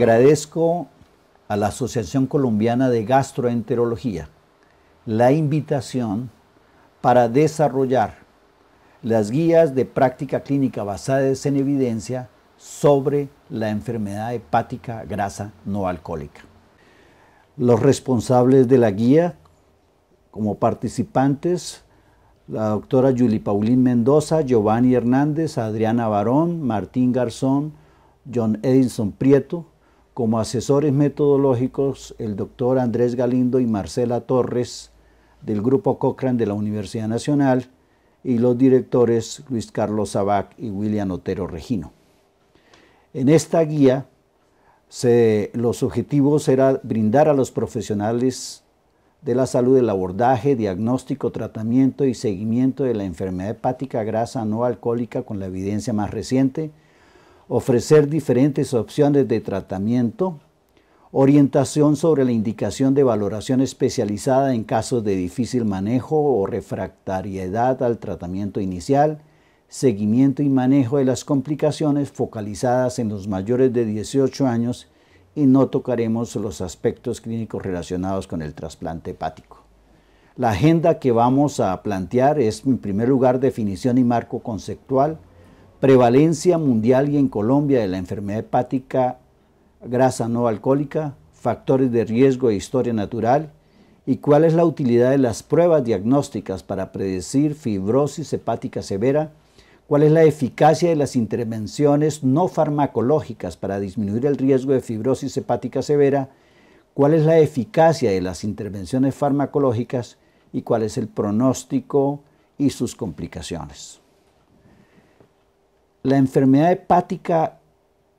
agradezco a la Asociación Colombiana de Gastroenterología la invitación para desarrollar las guías de práctica clínica basadas en evidencia sobre la enfermedad hepática grasa no alcohólica. Los responsables de la guía como participantes, la doctora Julie Paulín Mendoza, Giovanni Hernández, Adriana Barón, Martín Garzón, John Edison Prieto, como asesores metodológicos, el doctor Andrés Galindo y Marcela Torres del Grupo Cochrane de la Universidad Nacional y los directores Luis Carlos Sabac y William Otero Regino. En esta guía, los objetivos eran brindar a los profesionales de la salud el abordaje, diagnóstico, tratamiento y seguimiento de la enfermedad hepática grasa no alcohólica con la evidencia más reciente, ofrecer diferentes opciones de tratamiento, orientación sobre la indicación de valoración especializada en casos de difícil manejo o refractariedad al tratamiento inicial, seguimiento y manejo de las complicaciones focalizadas en los mayores de 18 años y no tocaremos los aspectos clínicos relacionados con el trasplante hepático. La agenda que vamos a plantear es, en primer lugar, definición y marco conceptual, prevalencia mundial y en Colombia de la enfermedad hepática grasa no alcohólica, factores de riesgo e historia natural, y cuál es la utilidad de las pruebas diagnósticas para predecir fibrosis hepática severa, cuál es la eficacia de las intervenciones no farmacológicas para disminuir el riesgo de fibrosis hepática severa, cuál es la eficacia de las intervenciones farmacológicas y cuál es el pronóstico y sus complicaciones. La enfermedad hepática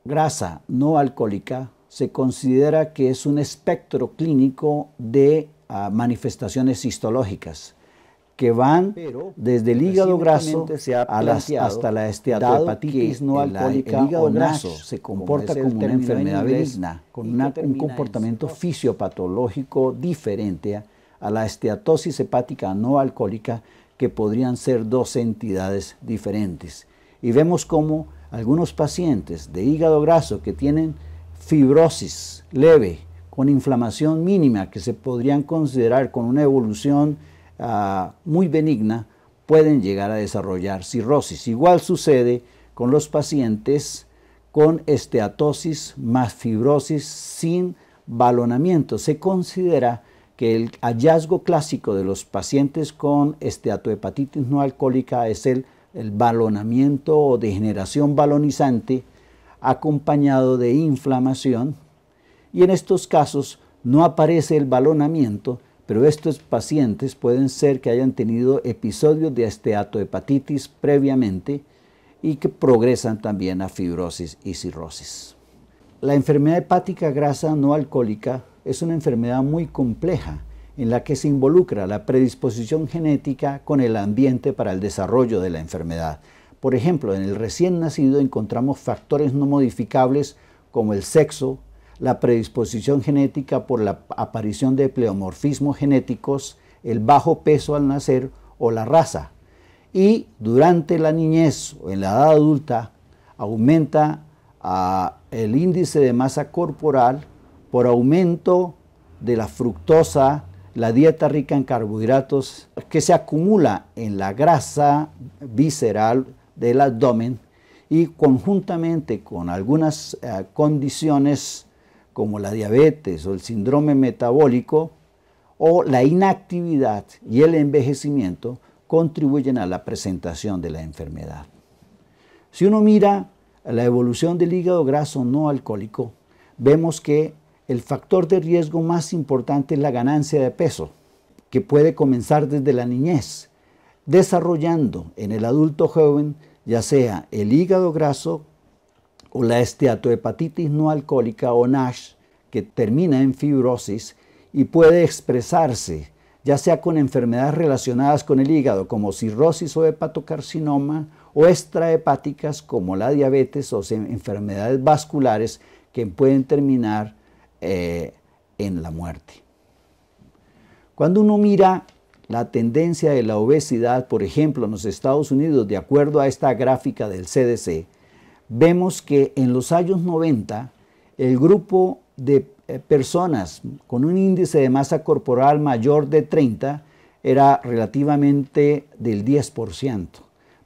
grasa no alcohólica se considera que es un espectro clínico de ah, manifestaciones histológicas que van desde el hígado graso hasta la esteatohepatitis no alcohólica el o graso se comporta como, una enfermedad benigna, con un comportamiento fisiopatológico diferente a, a la esteatosis hepática no alcohólica, que podrían ser dos entidades diferentes y vemos cómo algunos pacientes de hígado graso que tienen fibrosis leve con inflamación mínima que se podrían considerar con una evolución ah, muy benigna pueden llegar a desarrollar cirrosis. Igual sucede con los pacientes con esteatosis más fibrosis sin balonamiento. Se considera que el hallazgo clásico de los pacientes con esteatohepatitis no alcohólica es el el balonamiento o degeneración balonizante acompañado de inflamación y en estos casos no aparece el balonamiento, pero estos pacientes pueden ser que hayan tenido episodios de esteatohepatitis previamente y que progresan también a fibrosis y cirrosis. La enfermedad hepática grasa no alcohólica es una enfermedad muy compleja en la que se involucra la predisposición genética con el ambiente para el desarrollo de la enfermedad. Por ejemplo, en el recién nacido encontramos factores no modificables como el sexo, la predisposición genética por la aparición de pleomorfismos genéticos, el bajo peso al nacer o la raza. Y durante la niñez o en la edad adulta aumenta ah, el índice de masa corporal por aumento de la fructosa la dieta rica en carbohidratos que se acumula en la grasa visceral del abdomen y conjuntamente con algunas eh, condiciones como la diabetes o el síndrome metabólico o la inactividad y el envejecimiento contribuyen a la presentación de la enfermedad. Si uno mira la evolución del hígado graso no alcohólico, vemos que el factor de riesgo más importante es la ganancia de peso, que puede comenzar desde la niñez, desarrollando en el adulto joven ya sea el hígado graso o la esteatohepatitis no alcohólica o NASH, que termina en fibrosis y puede expresarse ya sea con enfermedades relacionadas con el hígado como cirrosis o hepatocarcinoma o extrahepáticas como la diabetes o enfermedades vasculares que pueden terminar eh, en la muerte. Cuando uno mira la tendencia de la obesidad, por ejemplo, en los Estados Unidos, de acuerdo a esta gráfica del CDC, vemos que en los años 90 el grupo de eh, personas con un índice de masa corporal mayor de 30 era relativamente del 10%,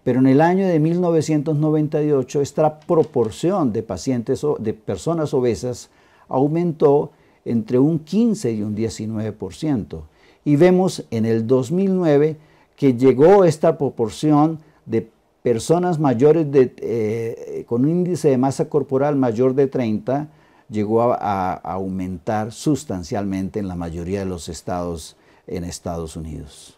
pero en el año de 1998 esta proporción de pacientes de personas obesas aumentó entre un 15 y un 19%. Y vemos en el 2009 que llegó esta proporción de personas mayores de, eh, con un índice de masa corporal mayor de 30, llegó a, aumentar sustancialmente en la mayoría de los estados en Estados Unidos.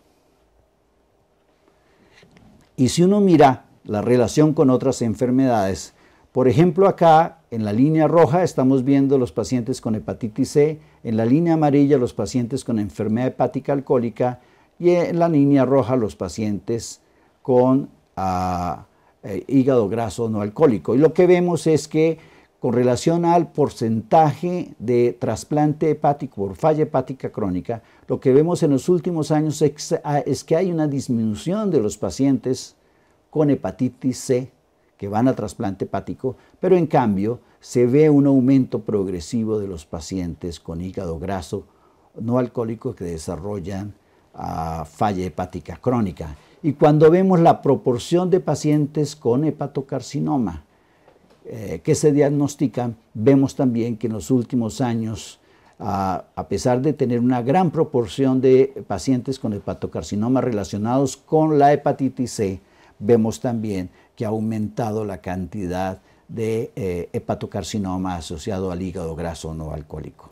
Y si uno mira la relación con otras enfermedades, por ejemplo, acá en la línea roja estamos viendo los pacientes con hepatitis C, en la línea amarilla los pacientes con enfermedad hepática alcohólica y en la línea roja los pacientes con ah, eh, hígado graso no alcohólico. Y lo que vemos es que con relación al porcentaje de trasplante hepático por falla hepática crónica, lo que vemos en los últimos años es que ah, hay una disminución de los pacientes con hepatitis C que van a trasplante hepático, pero en cambio se ve un aumento progresivo de los pacientes con hígado graso no alcohólico que desarrollan ah, falla hepática crónica. Y cuando vemos la proporción de pacientes con hepatocarcinoma eh, que se diagnostican, vemos también que en los últimos años, ah, a pesar de tener una gran proporción de pacientes con hepatocarcinoma relacionados con la hepatitis C, vemos también que ha aumentado la cantidad de eh, hepatocarcinoma asociado al hígado graso no alcohólico.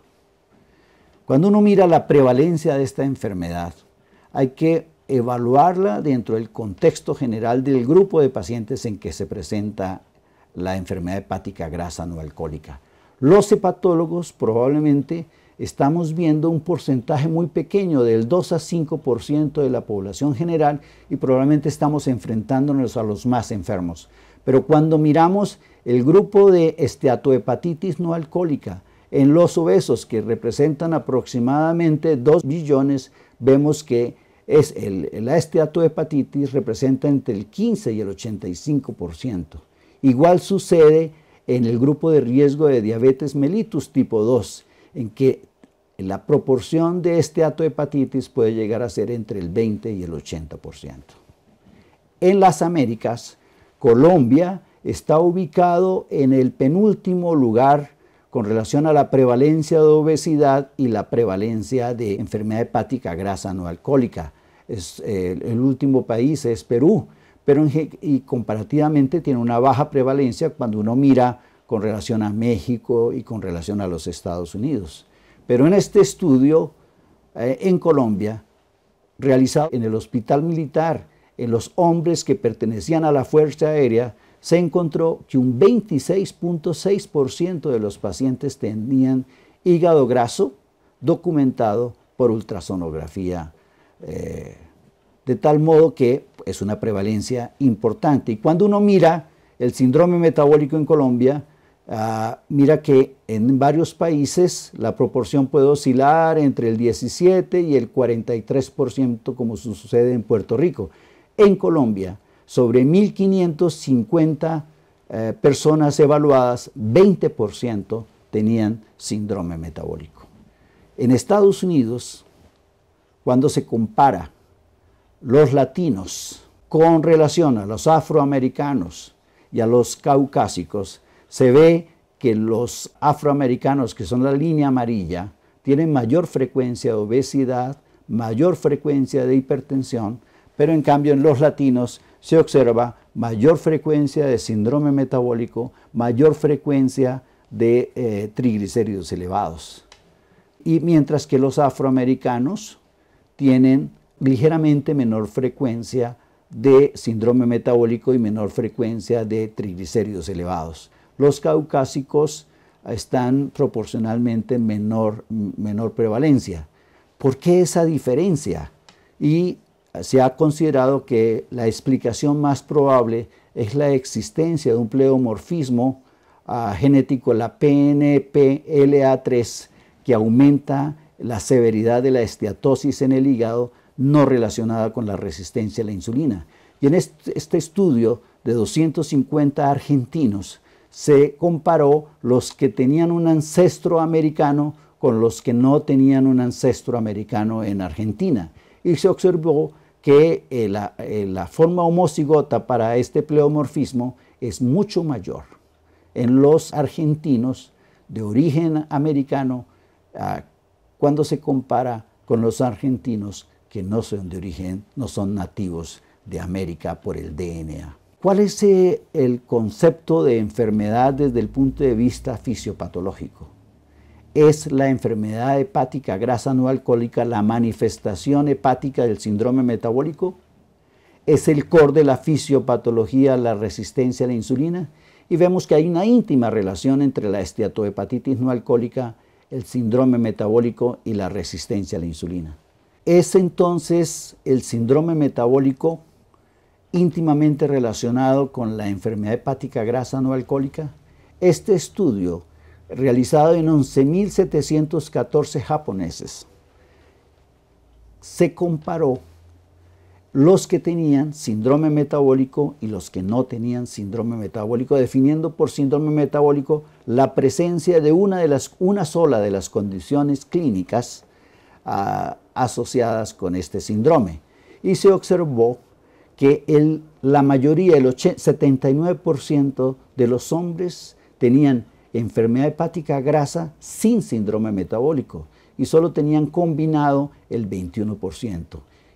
Cuando uno mira la prevalencia de esta enfermedad, hay que evaluarla dentro del contexto general del grupo de pacientes en que se presenta la enfermedad hepática grasa no alcohólica. Los hepatólogos probablemente estamos viendo un porcentaje muy pequeño del 2 a 5% de la población general y probablemente estamos enfrentándonos a los más enfermos. Pero cuando miramos el grupo de esteatohepatitis no alcohólica en los obesos que representan aproximadamente 2 billones, vemos que el, la esteatohepatitis representa entre el 15 y el 85%. Igual sucede en el grupo de riesgo de diabetes mellitus tipo 2, en que la proporción de este ato de hepatitis puede llegar a ser entre el 20 y el 80%. En las Américas, Colombia está ubicado en el penúltimo lugar con relación a la prevalencia de obesidad y la prevalencia de enfermedad hepática grasa no alcohólica. Eh, el último país es Perú, pero y comparativamente tiene una baja prevalencia cuando uno mira con relación a México y con relación a los Estados Unidos. Pero en este estudio eh, en Colombia, realizado en el hospital militar, en los hombres que pertenecían a la Fuerza Aérea, se encontró que un 26.6% de los pacientes tenían hígado graso documentado por ultrasonografía, eh, de tal modo que es una prevalencia importante. Y cuando uno mira el síndrome metabólico en Colombia, Ah, mira que en varios países la proporción puede oscilar entre el 17 y el 43%, como sucede en Puerto Rico. En Colombia, sobre 1.550 eh, personas evaluadas, 20% tenían síndrome metabólico. En Estados Unidos, cuando se compara los latinos con relación a los afroamericanos y a los caucásicos, se ve que los afroamericanos, que son la línea amarilla, tienen mayor frecuencia de obesidad, mayor frecuencia de hipertensión, pero en cambio en los latinos se observa mayor frecuencia de síndrome metabólico, mayor frecuencia de eh, triglicéridos elevados. Y mientras que los afroamericanos tienen ligeramente menor frecuencia de síndrome metabólico y menor frecuencia de triglicéridos elevados los caucásicos están proporcionalmente menor, menor prevalencia. ¿Por qué esa diferencia? Y se ha considerado que la explicación más probable es la existencia de un pleomorfismo ah, genético, la PNPLA3, que aumenta la severidad de la esteatosis en el hígado no relacionada con la resistencia a la insulina. Y en este estudio de 250 argentinos se comparó los que tenían un ancestro americano con los que no tenían un ancestro americano en Argentina. Y se observó que eh, eh, la, forma homocigota para este pleomorfismo es mucho mayor en los argentinos de origen americano ah, cuando se compara con los argentinos que no son de origen, no son nativos de América por el DNA. ¿Cuál es eh, el concepto de enfermedad desde el punto de vista fisiopatológico? Es la enfermedad hepática grasa no alcohólica la manifestación hepática del síndrome metabólico. Es el core de la fisiopatología, la resistencia a la insulina. Y vemos que hay una íntima relación entre la esteatohepatitis no alcohólica, el síndrome metabólico y la resistencia a la insulina. Es entonces el síndrome metabólico íntimamente relacionado con la enfermedad hepática grasa no alcohólica? Este estudio, realizado en 11.714 japoneses, se comparó los que tenían síndrome metabólico y los que no tenían síndrome metabólico, definiendo por síndrome metabólico la presencia de una, de las, una sola de las condiciones clínicas ah, asociadas con este síndrome. Y se observó que la mayoría, el 79% de los hombres tenían enfermedad hepática grasa sin síndrome metabólico y solo tenían combinado el 21%.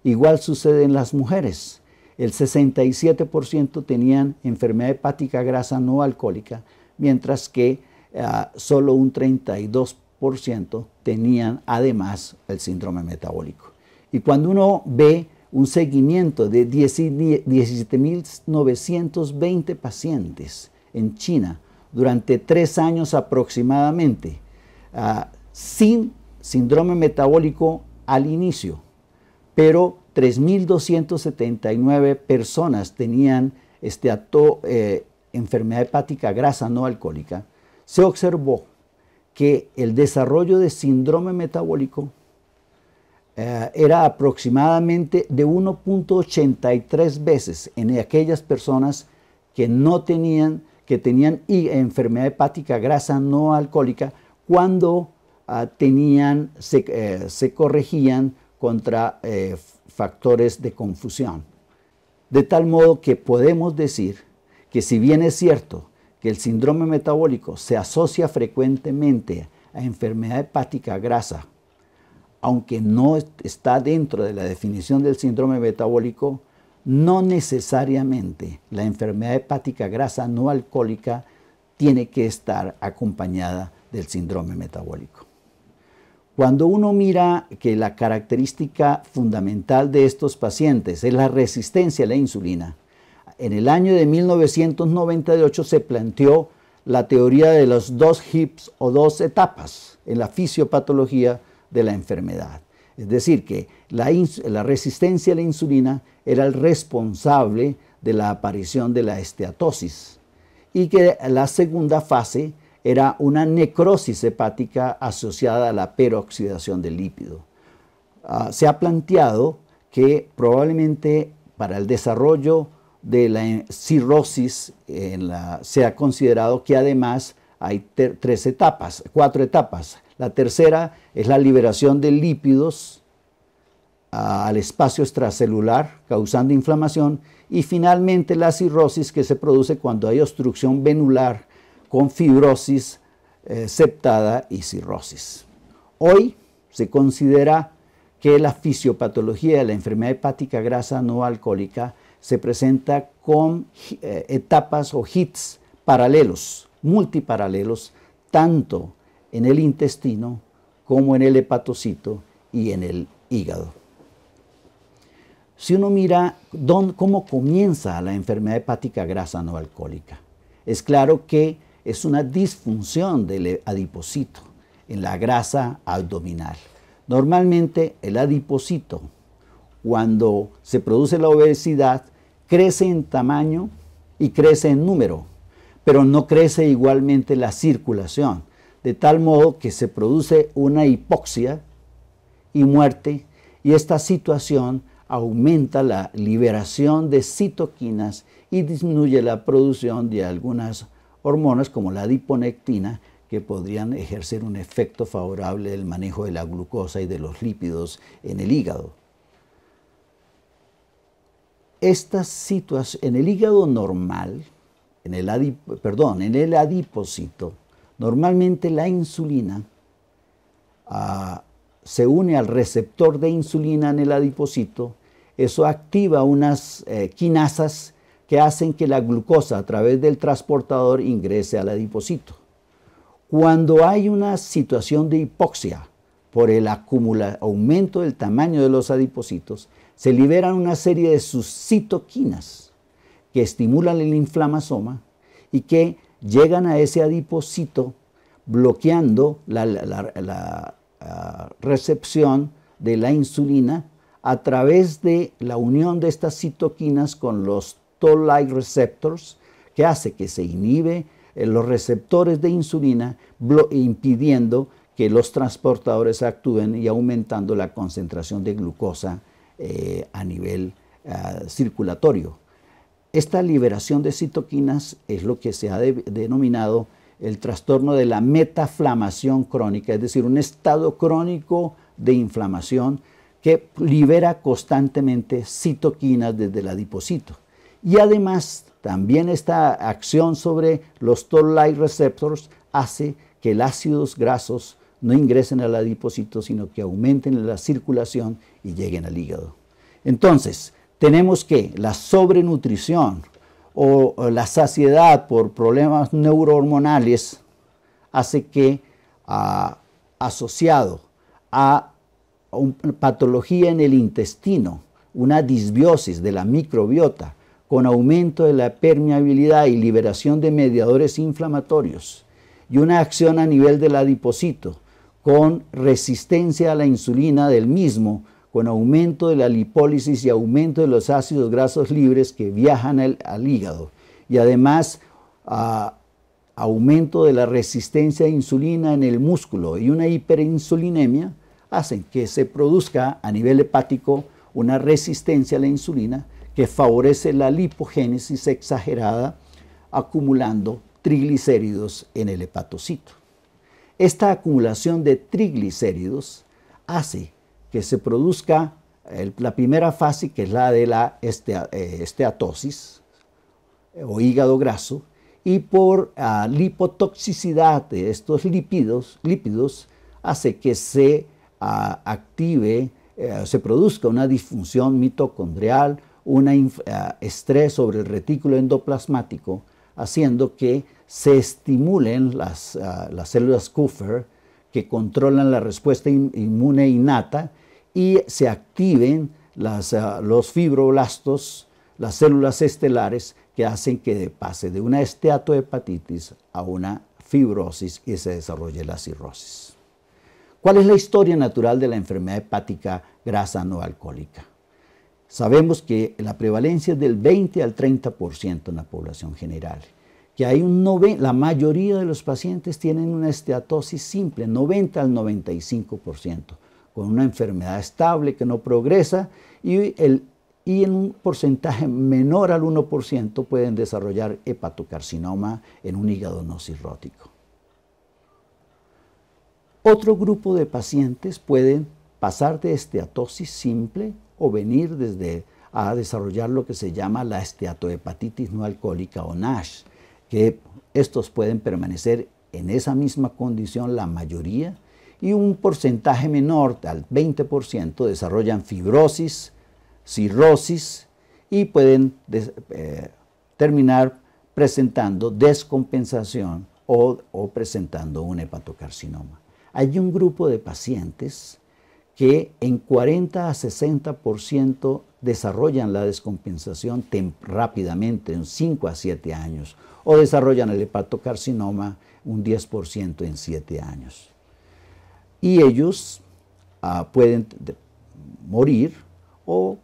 Igual sucede en las mujeres. El 67% tenían enfermedad hepática grasa no alcohólica, mientras que ah, solo un 32% tenían además el síndrome metabólico. Y cuando uno ve un seguimiento de 17.920 pacientes en China durante tres años aproximadamente, ah, sin síndrome metabólico al inicio, pero 3.279 personas tenían este eh, enfermedad hepática grasa no alcohólica, se observó que el desarrollo de síndrome metabólico eh, era aproximadamente de 1.83 veces en aquellas personas que no tenían, que tenían enfermedad hepática grasa no alcohólica cuando ah, tenían, eh, se, corregían contra eh, factores de confusión. De tal modo que podemos decir que si bien es cierto que el síndrome metabólico se asocia frecuentemente a enfermedad hepática grasa aunque no está dentro de la definición del síndrome metabólico, no necesariamente la enfermedad hepática grasa no alcohólica tiene que estar acompañada del síndrome metabólico. Cuando uno mira que la característica fundamental de estos pacientes es la resistencia a la insulina, en el año de 1998 se planteó la teoría de los dos hips o dos etapas en la fisiopatología de la enfermedad. Es decir, que la, resistencia a la insulina era el responsable de la aparición de la esteatosis y que la segunda fase era una necrosis hepática asociada a la peroxidación del lípido. Ah, se ha planteado que probablemente para el desarrollo de la cirrosis se ha considerado que además hay tres etapas, cuatro etapas la tercera es la liberación de lípidos al espacio extracelular, causando inflamación. Y finalmente la cirrosis que se produce cuando hay obstrucción venular con fibrosis eh, septada y cirrosis. Hoy se considera que la fisiopatología de la enfermedad hepática grasa no alcohólica se presenta con eh, etapas o hits paralelos, multiparalelos, tanto en el intestino como en el hepatocito y en el hígado. Si uno mira cómo comienza la enfermedad hepática grasa no alcohólica, es claro que es una disfunción del adipocito en la grasa abdominal. Normalmente el adipocito, cuando se produce la obesidad, crece en tamaño y crece en número, pero no crece igualmente la circulación de tal modo que se produce una hipoxia y muerte, y esta situación aumenta la liberación de citoquinas y disminuye la producción de algunas hormonas como la adiponectina que podrían ejercer un efecto favorable del manejo de la glucosa y de los lípidos en el hígado. Esta situación en el hígado normal, en el perdón, en el adipocito, Normalmente la insulina ah, se une al receptor de insulina en el adipocito. Eso activa unas eh, quinasas que hacen que la glucosa a través del transportador ingrese al adipocito. Cuando hay una situación de hipoxia por el aumento del tamaño de los adipocitos, se liberan una serie de sus que estimulan el inflamasoma y que llegan a ese adipocito bloqueando la, ah, recepción de la insulina a través de la unión de estas citoquinas con los toll-like receptors, que hace que se inhibe eh, los receptores de insulina, impidiendo que los transportadores actúen y aumentando la concentración de glucosa eh, a nivel ah, circulatorio. Esta liberación de citoquinas es lo que se ha denominado el trastorno de la metaflamación crónica, es decir, un estado crónico de inflamación que libera constantemente citoquinas desde el adipocito. Y además, también esta acción sobre los toll-like receptors hace que los ácidos grasos no ingresen al adipocito, sino que aumenten la circulación y lleguen al hígado. Entonces, tenemos que la sobrenutrición o, la saciedad por problemas neurohormonales hace que ah, asociado a una patología en el intestino, una disbiosis de la microbiota, con aumento de la permeabilidad y liberación de mediadores inflamatorios, y una acción a nivel del adipocito, con resistencia a la insulina del mismo, con aumento de la lipólisis y aumento de los ácidos grasos libres que viajan al, hígado. Y además, aumento de la resistencia a insulina en el músculo y una hiperinsulinemia hacen que se produzca a nivel hepático una resistencia a la insulina que favorece la lipogénesis exagerada acumulando triglicéridos en el hepatocito. Esta acumulación de triglicéridos hace que se produzca la primera fase, que es la de la este, eh, esteatosis eh, o hígado graso, y por la ah, lipotoxicidad de estos lípidos, lípidos hace que se ah, active, eh, se produzca una disfunción mitocondrial, un ah, estrés sobre el retículo endoplasmático, haciendo que se estimulen las, las células Kuffer, que controlan la respuesta inmune innata y se activen ah, los fibroblastos, las células estelares que hacen que pase de una esteatohepatitis a una fibrosis y se desarrolle la cirrosis. ¿Cuál es la historia natural de la enfermedad hepática grasa no alcohólica? Sabemos que la prevalencia es del 20 al 30% en la población general, que hay la mayoría de los pacientes tienen una esteatosis simple, 90 al 95% con una enfermedad estable que no progresa y, y en un porcentaje menor al 1% pueden desarrollar hepatocarcinoma en un hígado no cirrótico. Otro grupo de pacientes pueden pasar de esteatosis simple o venir desde a desarrollar lo que se llama la esteatohepatitis no alcohólica o NASH, que estos pueden permanecer en esa misma condición la mayoría y un porcentaje menor, al 20%, desarrollan fibrosis, cirrosis y pueden eh, terminar presentando descompensación o, o presentando un hepatocarcinoma. Hay un grupo de pacientes que en 40 a 60% desarrollan la descompensación rápidamente, en 5 a 7 años, o desarrollan el hepatocarcinoma un 10% en 7 años y ellos ah, pueden morir o,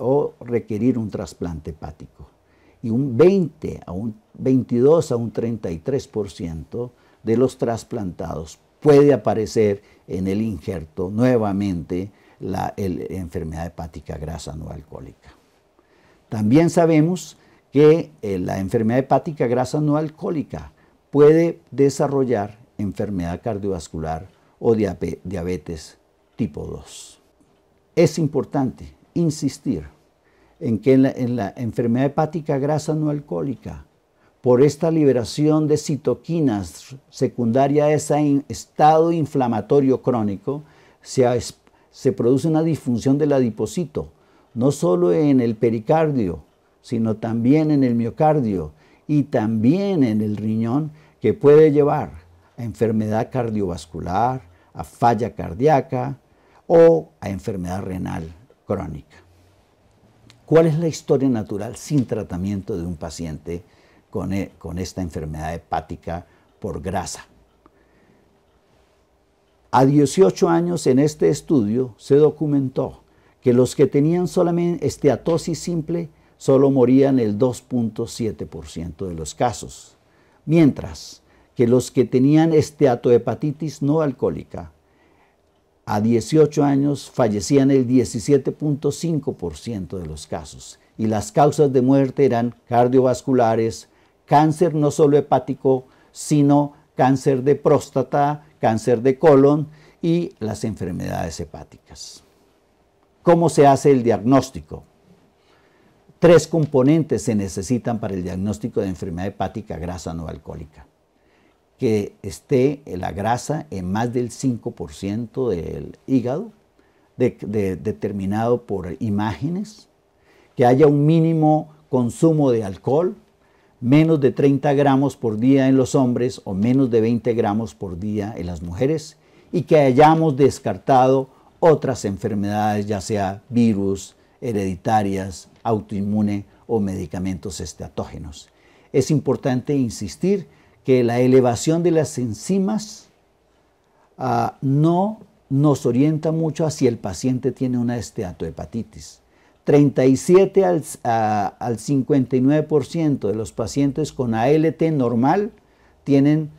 o requerir un trasplante hepático. Y un 20 a un 22 a un 33% de los trasplantados puede aparecer en el injerto nuevamente la enfermedad hepática grasa no alcohólica. También sabemos que eh, la enfermedad hepática grasa no alcohólica puede desarrollar enfermedad cardiovascular o diabetes tipo 2. Es importante insistir en que en la, enfermedad hepática grasa no alcohólica, por esta liberación de citoquinas secundaria a ese estado inflamatorio crónico, se, se produce una disfunción del adipocito, no solo en el pericardio, sino también en el miocardio y también en el riñón, que puede llevar a enfermedad cardiovascular, a falla cardíaca o a enfermedad renal crónica. ¿Cuál es la historia natural sin tratamiento de un paciente con, e, con esta enfermedad hepática por grasa? A 18 años en este estudio se documentó que los que tenían solamente esteatosis simple solo morían el 2.7% de los casos, mientras que los que tenían esteatohepatitis no alcohólica a 18 años fallecían el 17.5% de los casos y las causas de muerte eran cardiovasculares, cáncer no solo hepático, sino cáncer de próstata, cáncer de colon y las enfermedades hepáticas. ¿Cómo se hace el diagnóstico? Tres componentes se necesitan para el diagnóstico de enfermedad hepática grasa no alcohólica que esté la grasa en más del 5% del hígado, determinado por imágenes, que haya un mínimo consumo de alcohol, menos de 30 gramos por día en los hombres o menos de 20 gramos por día en las mujeres, y que hayamos descartado otras enfermedades, ya sea virus, hereditarias, autoinmune o medicamentos estatógenos. Es importante insistir que la elevación de las enzimas ah, no nos orienta mucho a si el paciente tiene una esteatohepatitis. 37 al, 59% ah, de los pacientes con ALT normal tienen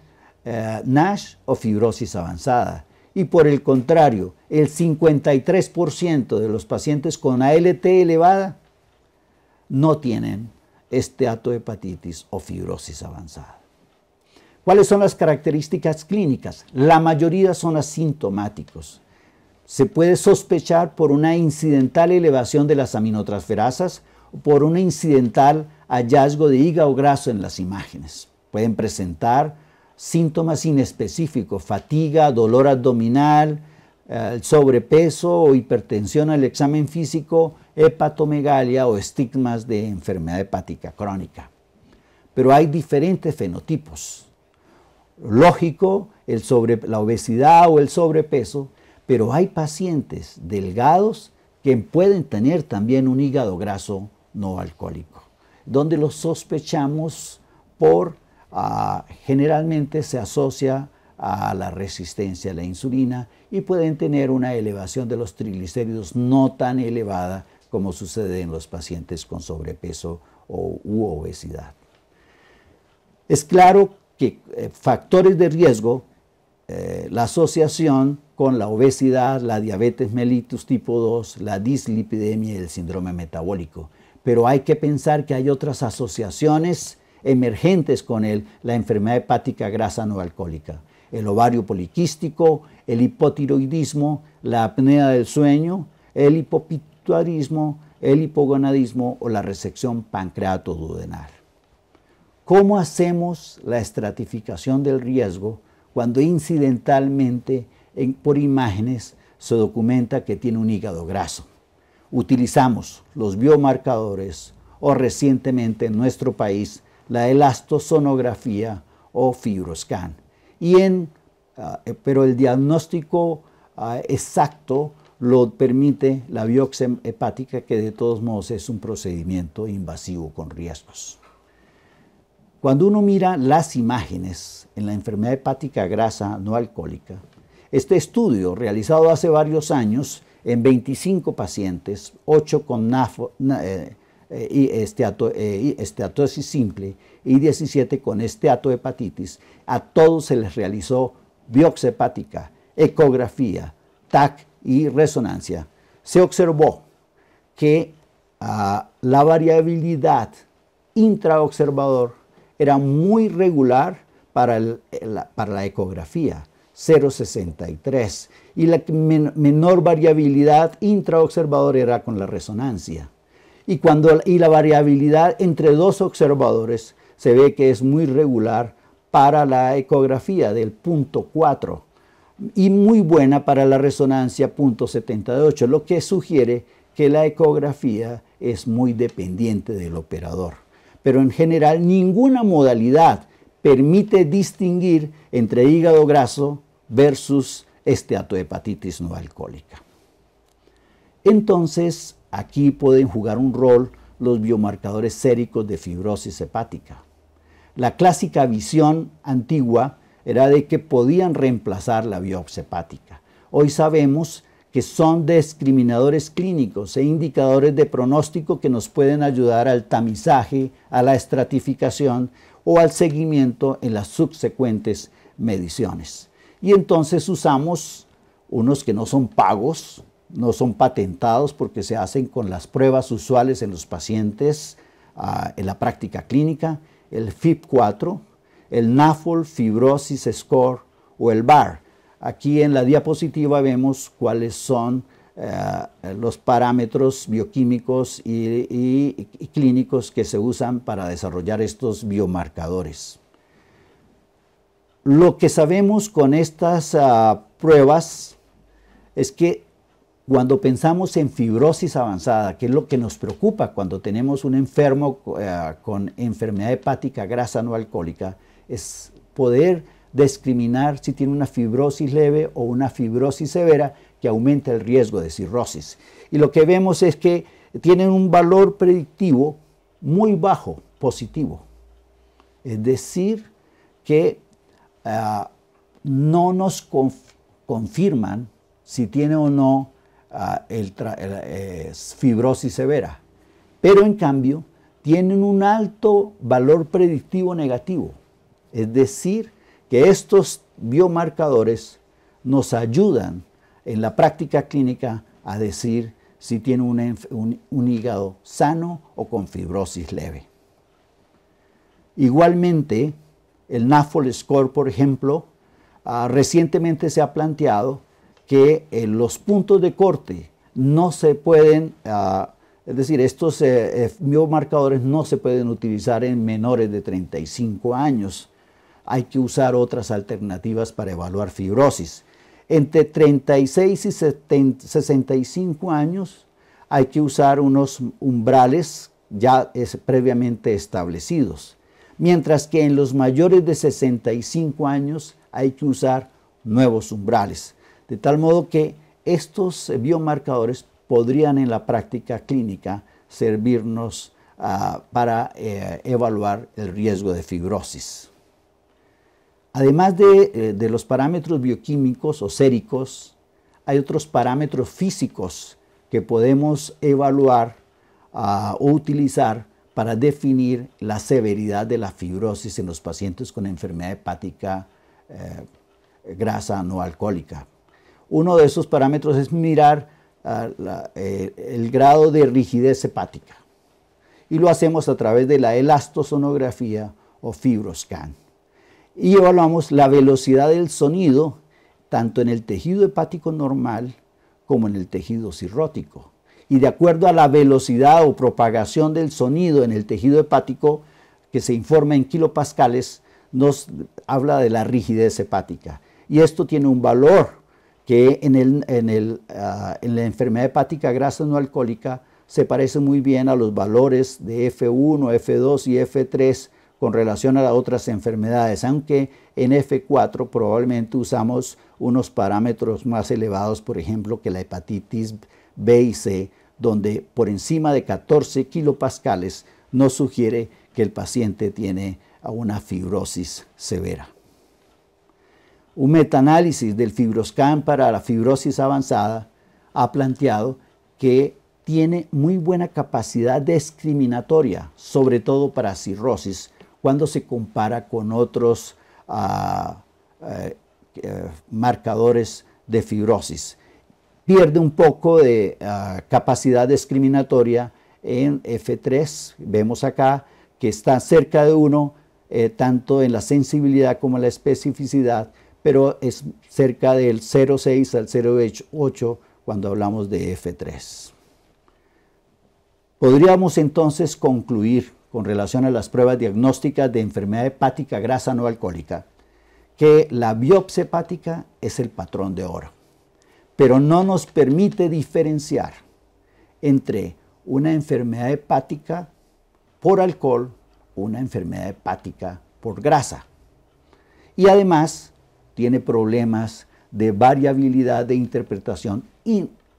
eh, NASH o fibrosis avanzada. Y por el contrario, el 53% de los pacientes con ALT elevada no tienen esteatohepatitis o fibrosis avanzada. ¿Cuáles son las características clínicas? La mayoría son asintomáticos. Se puede sospechar por una incidental elevación de las aminotransferasas o por un incidental hallazgo de hígado graso en las imágenes. Pueden presentar síntomas inespecíficos, fatiga, dolor abdominal, eh, sobrepeso o hipertensión al examen físico, hepatomegalia o estigmas de enfermedad hepática crónica. Pero hay diferentes fenotipos lógico el sobre, la obesidad o el sobrepeso, pero hay pacientes delgados que pueden tener también un hígado graso no alcohólico, donde lo sospechamos por ah, generalmente se asocia a la resistencia a la insulina y pueden tener una elevación de los triglicéridos no tan elevada como sucede en los pacientes con sobrepeso o u obesidad. Es claro que eh, factores de riesgo, eh, la asociación con la obesidad, la diabetes mellitus tipo 2, la dislipidemia y el síndrome metabólico. Pero hay que pensar que hay otras asociaciones emergentes con él, la enfermedad hepática grasa no alcohólica, el ovario poliquístico, el hipotiroidismo, la apnea del sueño, el hipopituarismo, el hipogonadismo o la resección pancreato ¿Cómo hacemos la estratificación del riesgo cuando incidentalmente por imágenes se documenta que tiene un hígado graso? Utilizamos los biomarcadores o recientemente en nuestro país la elastosonografía o fibroscan. Ah, eh, pero el diagnóstico ah, exacto lo permite la biopsia hepática, que de todos modos es un procedimiento invasivo con riesgos. Cuando uno mira las imágenes en la enfermedad hepática grasa no alcohólica, este estudio realizado hace varios años en 25 pacientes, 8 con eh, eh, eh, esteatosis simple y 17 con esteatohepatitis, a todos se les realizó biopsia hepática, ecografía, TAC y resonancia. Se observó que ah, la variabilidad intraobservador era muy regular para, la, ecografía, 0,63, y la menor variabilidad intraobservador era con la resonancia. Y, cuando, y la variabilidad entre dos observadores se ve que es muy regular para la ecografía del punto 4 y muy buena para la resonancia punto 78, lo que sugiere que la ecografía es muy dependiente del operador pero en general ninguna modalidad permite distinguir entre hígado graso versus esteatohepatitis no alcohólica. Entonces, aquí pueden jugar un rol los biomarcadores séricos de fibrosis hepática. La clásica visión antigua era de que podían reemplazar la biopsia hepática. Hoy sabemos que son discriminadores clínicos e indicadores de pronóstico que nos pueden ayudar al tamizaje, a la estratificación o al seguimiento en las subsecuentes mediciones. Y entonces usamos unos que no son pagos, no son patentados porque se hacen con las pruebas usuales en los pacientes ah, en la práctica clínica, el FIP4, el NAFOL Fibrosis Score o el BAR, Aquí en la diapositiva vemos cuáles son eh, los parámetros bioquímicos y, clínicos que se usan para desarrollar estos biomarcadores. Lo que sabemos con estas ah, pruebas es que cuando pensamos en fibrosis avanzada, que es lo que nos preocupa cuando tenemos un enfermo eh, con enfermedad hepática grasa no alcohólica, es poder discriminar si tiene una fibrosis leve o una fibrosis severa que aumenta el riesgo de cirrosis. Y lo que vemos es que tienen un valor predictivo muy bajo, positivo. Es decir, que ah, no nos confirman si tiene o no ah, fibrosis severa, pero en cambio tienen un alto valor predictivo negativo, es decir, que estos biomarcadores nos ayudan en la práctica clínica a decir si tiene un, hígado sano o con fibrosis leve. Igualmente, el NAFOL score, por ejemplo, ah, recientemente se ha planteado que eh, los puntos de corte no se pueden, ah, es decir, estos eh, eh, biomarcadores no se pueden utilizar en menores de 35 años hay que usar otras alternativas para evaluar fibrosis. Entre 36 y 65 años hay que usar unos umbrales ya previamente establecidos, mientras que en los mayores de 65 años hay que usar nuevos umbrales, de tal modo que estos biomarcadores podrían en la práctica clínica servirnos ah, para eh, evaluar el riesgo de fibrosis. Además eh, de, los parámetros bioquímicos o séricos, hay otros parámetros físicos que podemos evaluar ah, o utilizar para definir la severidad de la fibrosis en los pacientes con enfermedad hepática eh, grasa no alcohólica. Uno de esos parámetros es mirar ah, eh, el grado de rigidez hepática y lo hacemos a través de la elastosonografía o fibroscan y evaluamos la velocidad del sonido tanto en el tejido hepático normal como en el tejido cirrótico. Y de acuerdo a la velocidad o propagación del sonido en el tejido hepático, que se informa en kilopascales, nos habla de la rigidez hepática. Y esto tiene un valor que en, ah, en la enfermedad hepática grasa no alcohólica se parece muy bien a los valores de F1, F2 y F3 con relación a las otras enfermedades, aunque en F4 probablemente usamos unos parámetros más elevados, por ejemplo, que la hepatitis B y C, donde por encima de 14 kilopascales nos sugiere que el paciente tiene una fibrosis severa. Un metaanálisis del fibroscan para la fibrosis avanzada ha planteado que tiene muy buena capacidad discriminatoria, sobre todo para cirrosis, cuando se compara con otros ah, eh, eh, marcadores de fibrosis. Pierde un poco de ah, capacidad discriminatoria en F3, vemos acá que está cerca de 1, eh, tanto en la sensibilidad como en la especificidad, pero es cerca del 0,6 al 0,8 cuando hablamos de F3. Podríamos entonces concluir con relación a las pruebas diagnósticas de enfermedad hepática grasa no alcohólica, que la biopsia hepática es el patrón de oro, pero no nos permite diferenciar entre una enfermedad hepática por alcohol, una enfermedad hepática por grasa. Y además tiene problemas de variabilidad de interpretación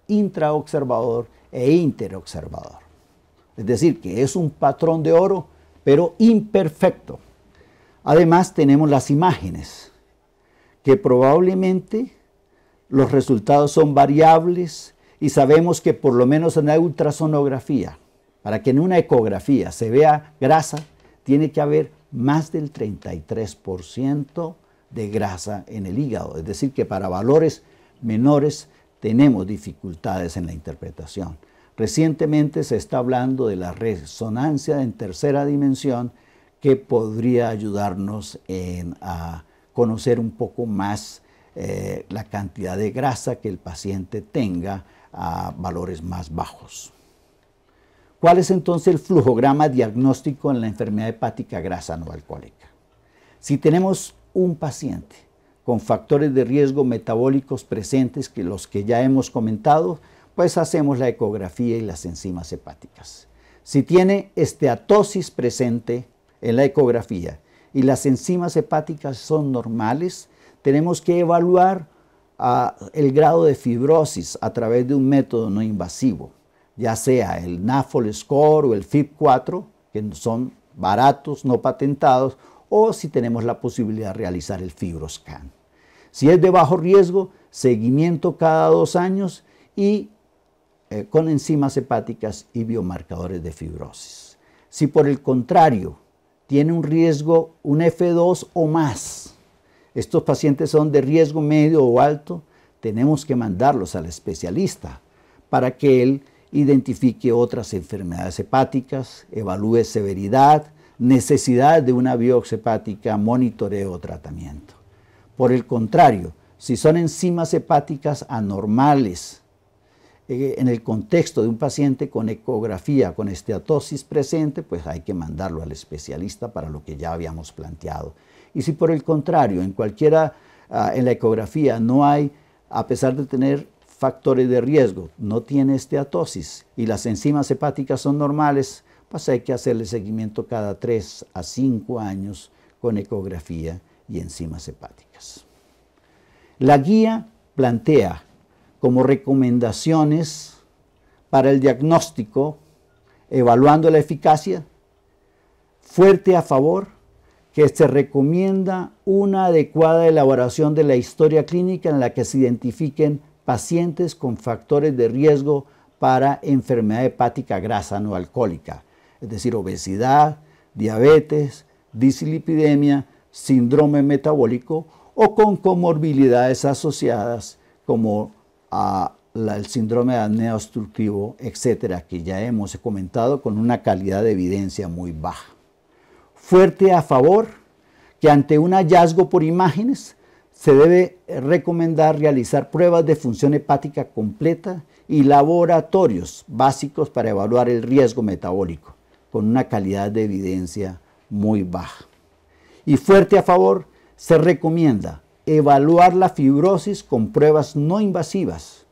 intraobservador e interobservador es decir, que es un patrón de oro, pero imperfecto. Además tenemos las imágenes, que probablemente los resultados son variables y sabemos que por lo menos en la ultrasonografía, para que en una ecografía se vea grasa, tiene que haber más del 33% de grasa en el hígado. Es decir, que para valores menores tenemos dificultades en la interpretación. Recientemente se está hablando de la resonancia en tercera dimensión que podría ayudarnos en, a conocer un poco más eh, la cantidad de grasa que el paciente tenga a valores más bajos. ¿Cuál es entonces el flujograma diagnóstico en la enfermedad hepática grasa no alcohólica? Si tenemos un paciente con factores de riesgo metabólicos presentes que los que ya hemos comentado, pues hacemos la ecografía y las enzimas hepáticas. Si tiene esteatosis presente en la ecografía y las enzimas hepáticas son normales, tenemos que evaluar ah, el grado de fibrosis a través de un método no invasivo, ya sea el NAFOL score o el fip 4 que son baratos, no patentados, o si tenemos la posibilidad de realizar el fibroscan. Si es de bajo riesgo, seguimiento cada dos años y eh, con enzimas hepáticas y biomarcadores de fibrosis. Si por el contrario tiene un riesgo, un F2 o más, estos pacientes son de riesgo medio o alto, tenemos que mandarlos al especialista para que él identifique otras enfermedades hepáticas, evalúe severidad, necesidad de una biopsia hepática, monitoreo o tratamiento. Por el contrario, si son enzimas hepáticas anormales, eh, en el contexto de un paciente con ecografía, con esteatosis presente, pues hay que mandarlo al especialista para lo que ya habíamos planteado. Y si por el contrario, en cualquiera, ah, en la ecografía no hay, a pesar de tener factores de riesgo, no tiene esteatosis y las enzimas hepáticas son normales, pues hay que hacerle seguimiento cada 3 a 5 años con ecografía y enzimas hepáticas. La guía plantea como recomendaciones para el diagnóstico, evaluando la eficacia, fuerte a favor que se recomienda una adecuada elaboración de la historia clínica en la que se identifiquen pacientes con factores de riesgo para enfermedad hepática grasa no alcohólica, es decir, obesidad, diabetes, dislipidemia, síndrome metabólico o con comorbilidades asociadas como a el síndrome de apnea obstructivo, etcétera, que ya hemos comentado con una calidad de evidencia muy baja. Fuerte a favor que ante un hallazgo por imágenes se debe recomendar realizar pruebas de función hepática completa y laboratorios básicos para evaluar el riesgo metabólico, con una calidad de evidencia muy baja. Y fuerte a favor, se recomienda evaluar la fibrosis con pruebas no invasivas,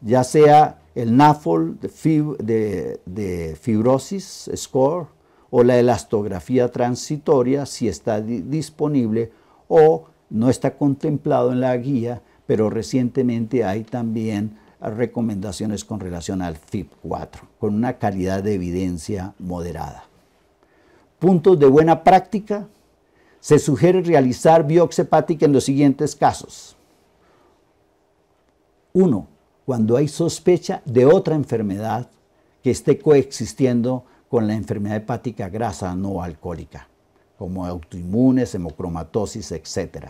ya sea el NAFOL de, fibrosis score o la elastografía transitoria si está disponible o no está contemplado en la guía, pero recientemente hay también recomendaciones con relación al FIB4, con una calidad de evidencia moderada. Puntos de buena práctica, se sugiere realizar biopsia hepática en los siguientes casos. 1. Cuando hay sospecha de otra enfermedad que esté coexistiendo con la enfermedad hepática grasa no alcohólica, como autoinmunes, hemocromatosis, etc.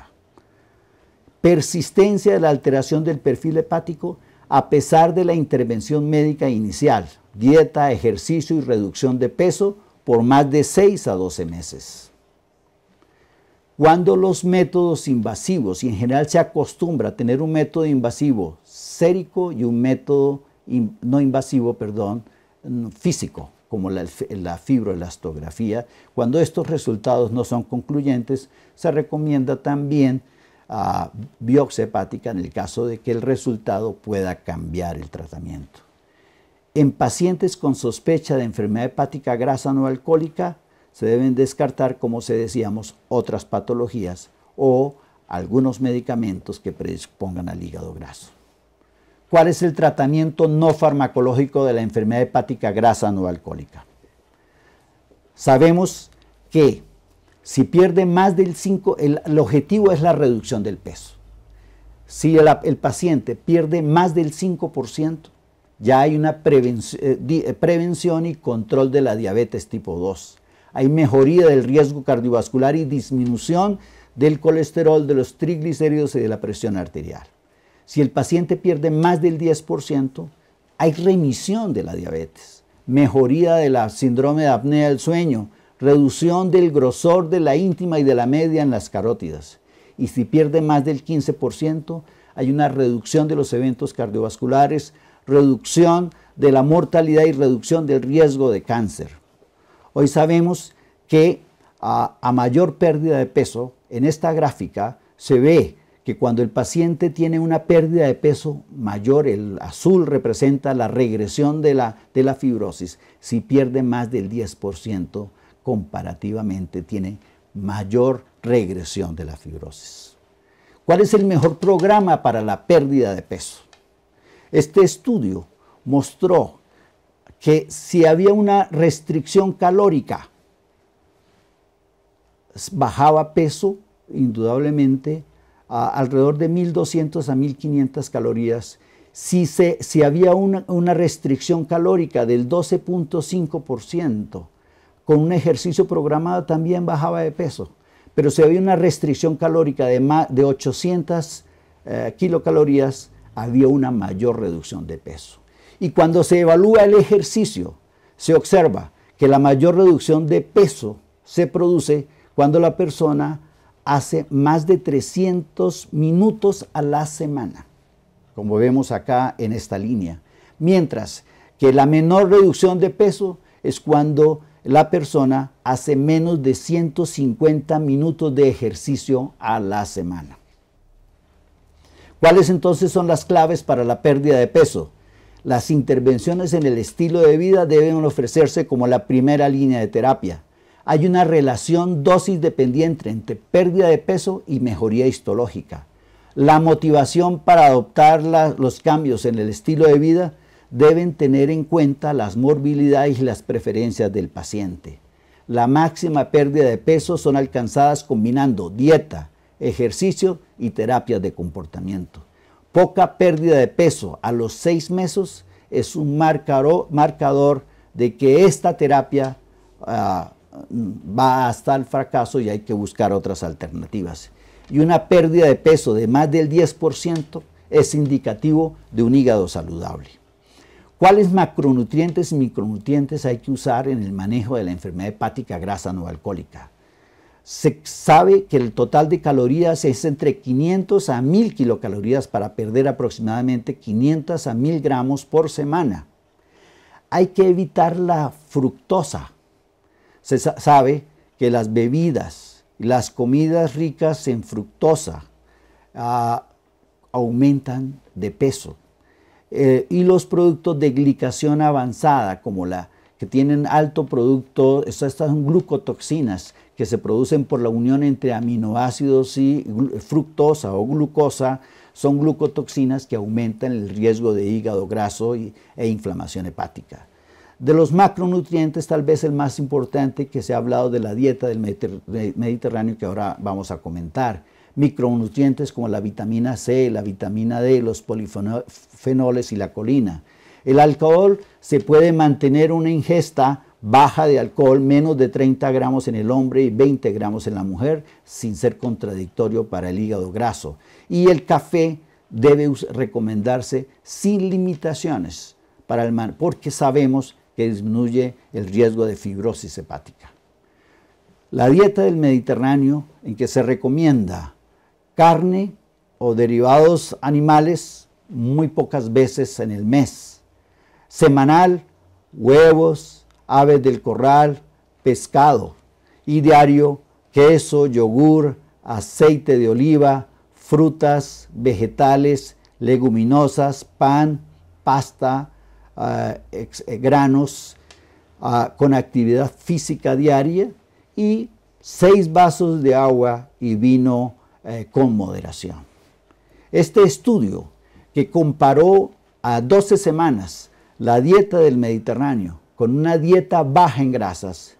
Persistencia de la alteración del perfil hepático a pesar de la intervención médica inicial, dieta, ejercicio y reducción de peso por más de 6 a 12 meses. Cuando los métodos invasivos, y en general se acostumbra a tener un método invasivo sérico y un método no invasivo, perdón, mm, físico, como la, la fibroelastografía, cuando estos resultados no son concluyentes, se recomienda también a ah, biopsia hepática en el caso de que el resultado pueda cambiar el tratamiento. En pacientes con sospecha de enfermedad hepática grasa no alcohólica, se deben descartar, como se decíamos, otras patologías o algunos medicamentos que predispongan al hígado graso. ¿Cuál es el tratamiento no farmacológico de la enfermedad hepática grasa no alcohólica? Sabemos que si pierde más del 5, el, objetivo es la reducción del peso. Si el, paciente pierde más del 5%, ya hay una eh, eh, prevención y control de la diabetes tipo 2 hay mejoría del riesgo cardiovascular y disminución del colesterol, de los triglicéridos y de la presión arterial. Si el paciente pierde más del 10%, hay remisión de la diabetes, mejoría de la síndrome de apnea del sueño, reducción del grosor de la íntima y de la media en las carótidas. Y si pierde más del 15%, hay una reducción de los eventos cardiovasculares, reducción de la mortalidad y reducción del riesgo de cáncer. Hoy sabemos que a, mayor pérdida de peso, en esta gráfica se ve que cuando el paciente tiene una pérdida de peso mayor, el azul representa la regresión de la, de la fibrosis, si pierde más del 10% comparativamente tiene mayor regresión de la fibrosis. ¿Cuál es el mejor programa para la pérdida de peso? Este estudio mostró que si había una restricción calórica, bajaba peso, indudablemente, alrededor de 1200 a 1500 calorías. Si, se, si había una, restricción calórica del 12.5%, con un ejercicio programado también bajaba de peso. Pero si había una restricción calórica de, más, de 800 eh, kilocalorías, había una mayor reducción de peso. Y cuando se evalúa el ejercicio, se observa que la mayor reducción de peso se produce cuando la persona hace más de 300 minutos a la semana, como vemos acá en esta línea. Mientras que la menor reducción de peso es cuando la persona hace menos de 150 minutos de ejercicio a la semana. ¿Cuáles entonces son las claves para la pérdida de peso? Las intervenciones en el estilo de vida deben ofrecerse como la primera línea de terapia. Hay una relación dosis dependiente entre pérdida de peso y mejoría histológica. La motivación para adoptar los cambios en el estilo de vida deben tener en cuenta las morbilidades y las preferencias del paciente. La máxima pérdida de peso son alcanzadas combinando dieta, ejercicio y terapias de comportamiento. Poca pérdida de peso a los seis meses es un marcador, de que esta terapia ah, va hasta el fracaso y hay que buscar otras alternativas. Y una pérdida de peso de más del 10% es indicativo de un hígado saludable. ¿Cuáles macronutrientes y micronutrientes hay que usar en el manejo de la enfermedad hepática grasa no alcohólica? se sabe que el total de calorías es entre 500 a 1000 kilocalorías para perder aproximadamente 500 a 1000 gramos por semana. Hay que evitar la fructosa. Se sabe que las bebidas y las comidas ricas en fructosa ah, aumentan de peso. Eh, y los productos de glicación avanzada, como la que tienen alto producto, estas son glucotoxinas, que se producen por la unión entre aminoácidos y fructosa o glucosa son glucotoxinas que aumentan el riesgo de hígado graso e inflamación hepática. De los macronutrientes, tal vez el más importante que se ha hablado de la dieta del Mediterráneo que ahora vamos a comentar. Micronutrientes como la vitamina C, la vitamina D, los polifenoles y la colina. El alcohol se puede mantener una ingesta baja de alcohol, menos de 30 gramos en el hombre y 20 gramos en la mujer, sin ser contradictorio para el hígado graso. Y el café debe recomendarse sin limitaciones para el man, porque sabemos que disminuye el riesgo de fibrosis hepática. La dieta del Mediterráneo en que se recomienda carne o derivados animales muy pocas veces en el mes, semanal, huevos, aves del corral, pescado y diario queso, yogur, aceite de oliva, frutas, vegetales, leguminosas, pan, pasta, ah, eh, granos, ah, con actividad física diaria y seis vasos de agua y vino eh, con moderación. Este estudio que comparó a 12 semanas la dieta del Mediterráneo con una dieta baja en grasas,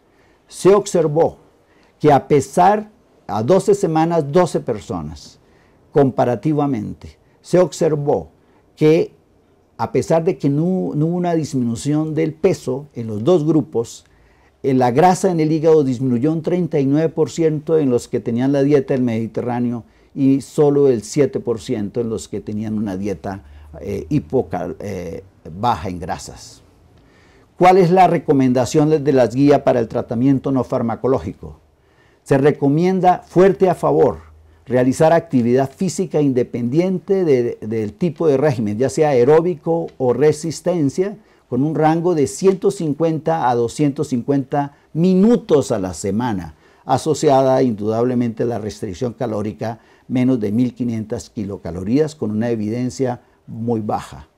se observó que a pesar a 12 semanas, 12 personas, comparativamente, se observó que a pesar de que no, hubo una disminución del peso en los dos grupos, eh, la grasa en el hígado disminuyó un 39% en los que tenían la dieta del Mediterráneo y solo el 7% en los que tenían una dieta eh, eh, baja en grasas. ¿Cuál es la recomendación de las guías para el tratamiento no farmacológico? Se recomienda fuerte a favor realizar actividad física independiente del tipo de régimen, ya sea aeróbico o resistencia, con un rango de 150 a 250 minutos a la semana, asociada indudablemente a la restricción calórica menos de 1500 kilocalorías, con una evidencia muy baja.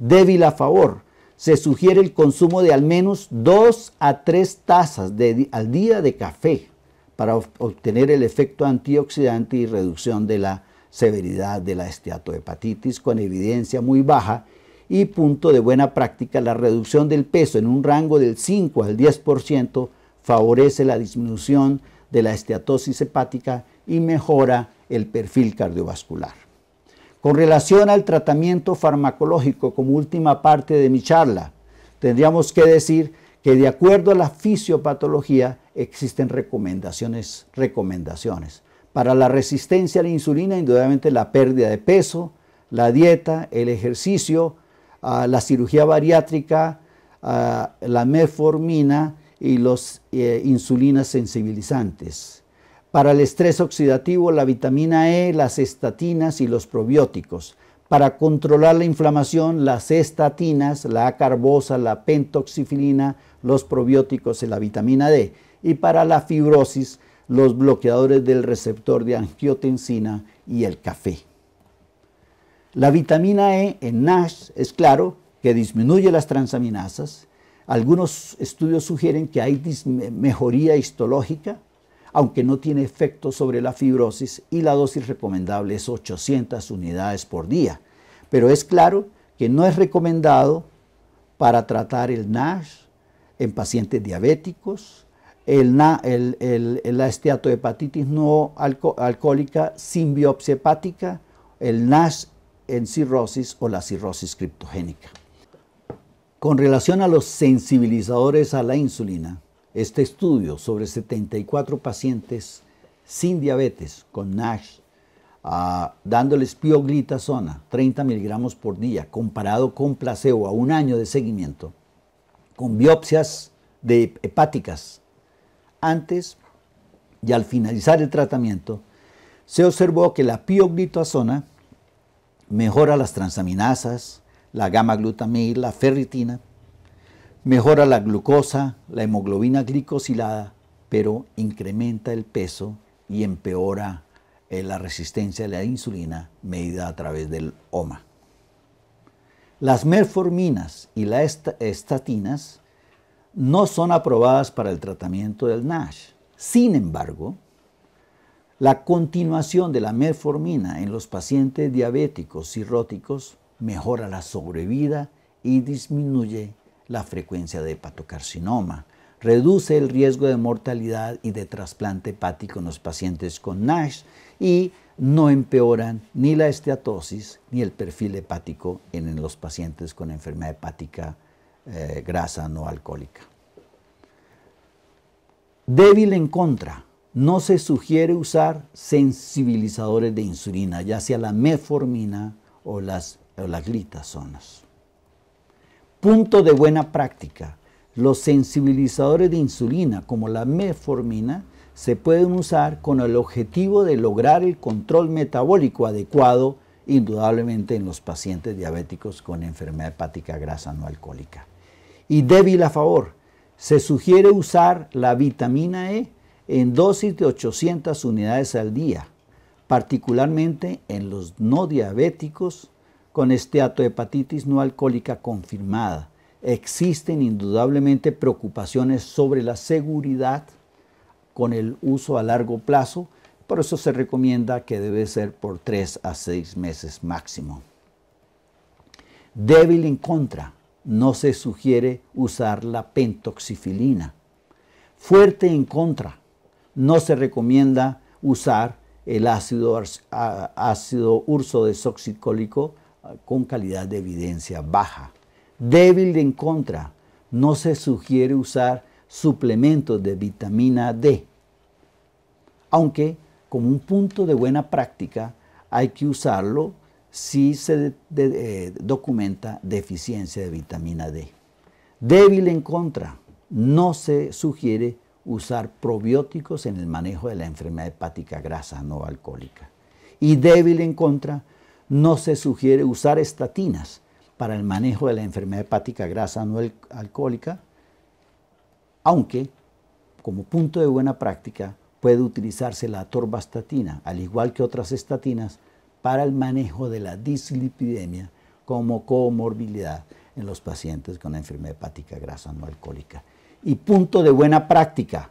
Débil a favor, se sugiere el consumo de al menos 2 a 3 tazas al día de café para obtener el efecto antioxidante y reducción de la severidad de la esteatohepatitis con evidencia muy baja y punto de buena práctica, la reducción del peso en un rango del 5 al 10% favorece la disminución de la esteatosis hepática y mejora el perfil cardiovascular. Con relación al tratamiento farmacológico, como última parte de mi charla, tendríamos que decir que de acuerdo a la fisiopatología existen recomendaciones, recomendaciones. Para la resistencia a la insulina, indudablemente la pérdida de peso, la dieta, el ejercicio, ah, la cirugía bariátrica, ah, la meformina y las eh, insulinas sensibilizantes. Para el estrés oxidativo, la vitamina E, las estatinas y los probióticos. Para controlar la inflamación, las estatinas, la carbosa, la pentoxifilina, los probióticos y la vitamina D. Y para la fibrosis, los bloqueadores del receptor de angiotensina y el café. La vitamina E en NASH es claro que disminuye las transaminasas. Algunos estudios sugieren que hay mejoría histológica aunque no tiene efecto sobre la fibrosis y la dosis recomendable es 800 unidades por día. Pero es claro que no es recomendado para tratar el NASH en pacientes diabéticos, el, la esteatohepatitis no alcohólica sin biopsia hepática, el NASH en cirrosis o la cirrosis criptogénica. Con relación a los sensibilizadores a la insulina, este estudio sobre 74 pacientes sin diabetes con NASH, ah, dándoles pioglitazona 30 miligramos por día, comparado con placebo a un año de seguimiento, con biopsias de hepáticas antes y al finalizar el tratamiento, se observó que la pioglitazona mejora las transaminasas, la gamma glutamil, la ferritina, Mejora la glucosa, la hemoglobina glicosilada, pero incrementa el peso y empeora eh, la resistencia a la insulina medida a través del OMA. Las merforminas y las estatinas no son aprobadas para el tratamiento del NASH. Sin embargo, la continuación de la merformina en los pacientes diabéticos cirróticos mejora la sobrevida y disminuye la frecuencia de hepatocarcinoma, reduce el riesgo de mortalidad y de trasplante hepático en los pacientes con NASH y no empeoran ni la esteatosis ni el perfil hepático en los pacientes con enfermedad hepática eh, grasa no alcohólica. Débil en contra, no se sugiere usar sensibilizadores de insulina, ya sea la meformina o las, o las glitazonas. Punto de buena práctica. Los sensibilizadores de insulina, como la meformina se pueden usar con el objetivo de lograr el control metabólico adecuado, indudablemente en los pacientes diabéticos con enfermedad hepática grasa no alcohólica. Y débil a favor, se sugiere usar la vitamina E en dosis de 800 unidades al día, particularmente en los no diabéticos con esteatohepatitis no alcohólica confirmada. Existen indudablemente preocupaciones sobre la seguridad con el uso a largo plazo, por eso se recomienda que debe ser por 3 a 6 meses máximo. Débil en contra, no se sugiere usar la pentoxifilina. Fuerte en contra, no se recomienda usar el ácido, ácido urso desoxicólico con calidad de evidencia baja, débil en contra, no se sugiere usar suplementos de vitamina D, aunque como un punto de buena práctica hay que usarlo si se eh, documenta deficiencia de vitamina D. Débil en contra, no se sugiere usar probióticos en el manejo de la enfermedad hepática grasa no alcohólica. Y débil en contra, no se sugiere usar estatinas para el manejo de la enfermedad hepática grasa no alcohólica, aunque como punto de buena práctica puede utilizarse la torbastatina, al igual que otras estatinas, para el manejo de la dislipidemia como comorbilidad en los pacientes con la enfermedad hepática grasa no alcohólica. Y punto de buena práctica,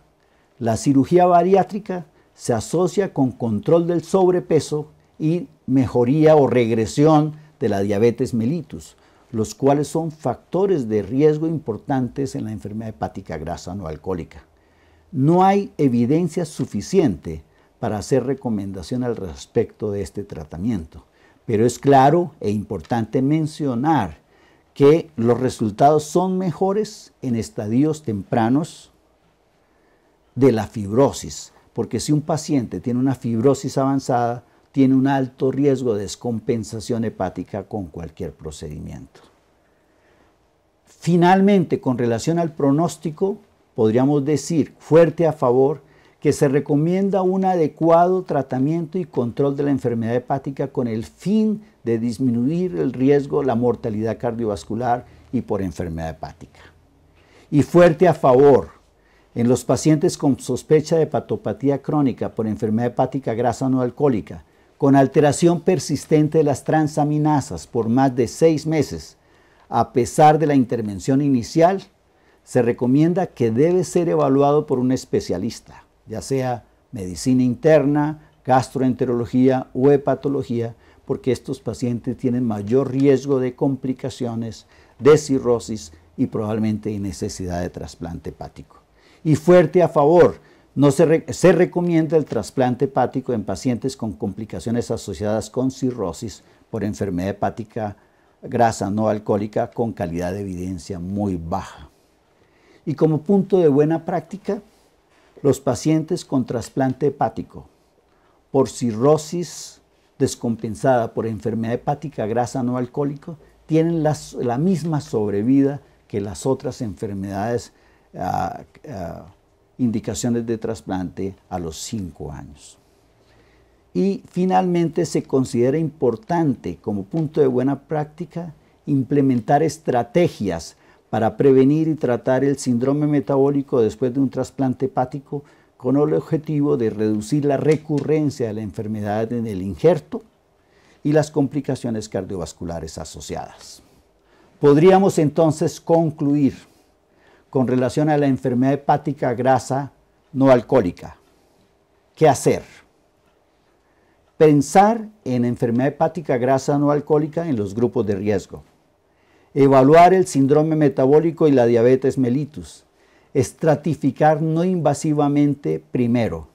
la cirugía bariátrica se asocia con control del sobrepeso y mejoría o regresión de la diabetes mellitus, los cuales son factores de riesgo importantes en la enfermedad hepática grasa no alcohólica. No hay evidencia suficiente para hacer recomendación al respecto de este tratamiento, pero es claro e importante mencionar que los resultados son mejores en estadios tempranos de la fibrosis, porque si un paciente tiene una fibrosis avanzada, tiene un alto riesgo de descompensación hepática con cualquier procedimiento. Finalmente, con relación al pronóstico, podríamos decir fuerte a favor que se recomienda un adecuado tratamiento y control de la enfermedad hepática con el fin de disminuir el riesgo, la mortalidad cardiovascular y por enfermedad hepática. Y fuerte a favor en los pacientes con sospecha de patopatía crónica por enfermedad hepática grasa no alcohólica con alteración persistente de las transaminasas por más de seis meses, a pesar de la intervención inicial, se recomienda que debe ser evaluado por un especialista, ya sea medicina interna, gastroenterología o hepatología, porque estos pacientes tienen mayor riesgo de complicaciones, de cirrosis y probablemente necesidad de trasplante hepático. Y fuerte a favor no se, recomienda el trasplante hepático en pacientes con complicaciones asociadas con cirrosis por enfermedad hepática grasa no alcohólica con calidad de evidencia muy baja. Y como punto de buena práctica, los pacientes con trasplante hepático por cirrosis descompensada por enfermedad hepática grasa no alcohólica tienen la misma sobrevida que las otras enfermedades ah, ah, indicaciones de trasplante a los 5 años. Y finalmente se considera importante como punto de buena práctica implementar estrategias para prevenir y tratar el síndrome metabólico después de un trasplante hepático con el objetivo de reducir la recurrencia de la enfermedad en el injerto y las complicaciones cardiovasculares asociadas. Podríamos entonces concluir con relación a la enfermedad hepática grasa no alcohólica. ¿Qué hacer? Pensar en enfermedad hepática grasa no alcohólica en los grupos de riesgo. Evaluar el síndrome metabólico y la diabetes mellitus. Estratificar no invasivamente primero.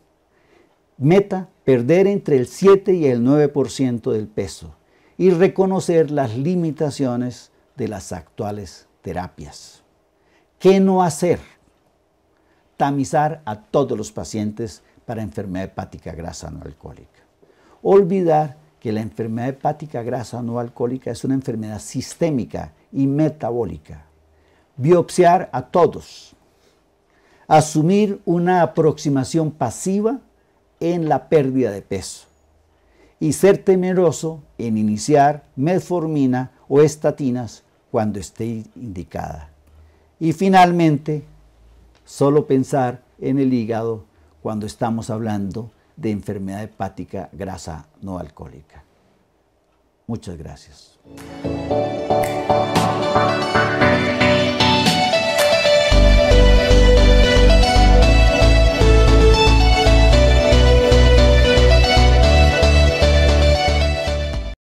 Meta, perder entre el 7 y el 9% del peso y reconocer las limitaciones de las actuales terapias. ¿Qué no hacer? Tamizar a todos los pacientes para enfermedad hepática grasa no alcohólica. Olvidar que la enfermedad hepática grasa no alcohólica es una enfermedad sistémica y metabólica. Biopsiar a todos. Asumir una aproximación pasiva en la pérdida de peso. Y ser temeroso en iniciar metformina o estatinas cuando esté indicada. Y finalmente, solo pensar en el hígado cuando estamos hablando de enfermedad hepática grasa no alcohólica. Muchas gracias.